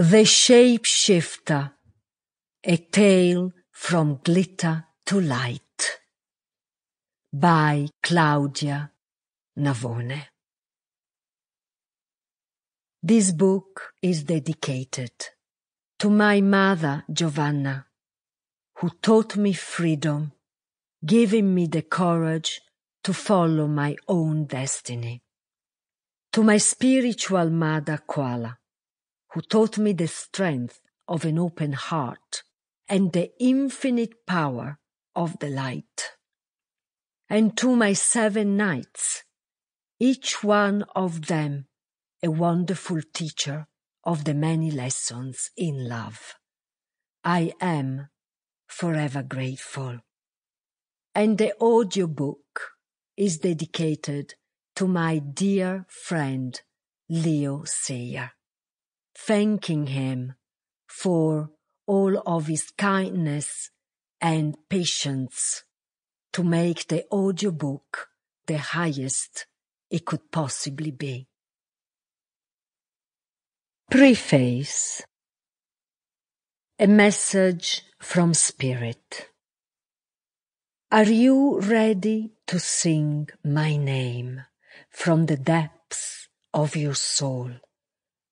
The Shapeshifter A Tale from Glitter to Light by Claudia Navone. This book is dedicated to my mother Giovanna, who taught me freedom, giving me the courage to follow my own destiny. To my spiritual mother Kuala, who taught me the strength of an open heart and the infinite power of the light. And to my seven knights, each one of them a wonderful teacher of the many lessons in love. I am forever grateful. And the audiobook is dedicated to my dear friend Leo Sayer thanking him for all of his kindness and patience to make the audiobook the highest it could possibly be. Preface A message from Spirit. Are you ready to sing my name from the depths of your soul?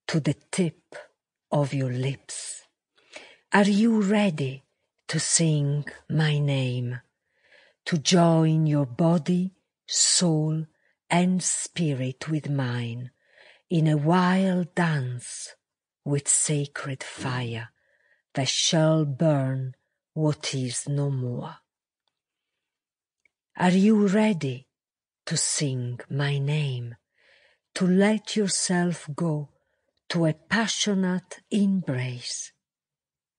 to the tip of your lips. Are you ready to sing my name, to join your body, soul, and spirit with mine in a wild dance with sacred fire that shall burn what is no more? Are you ready to sing my name, to let yourself go? to a passionate embrace,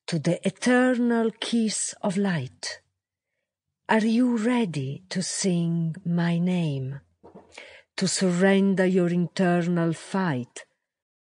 to the eternal kiss of light. Are you ready to sing my name, to surrender your internal fight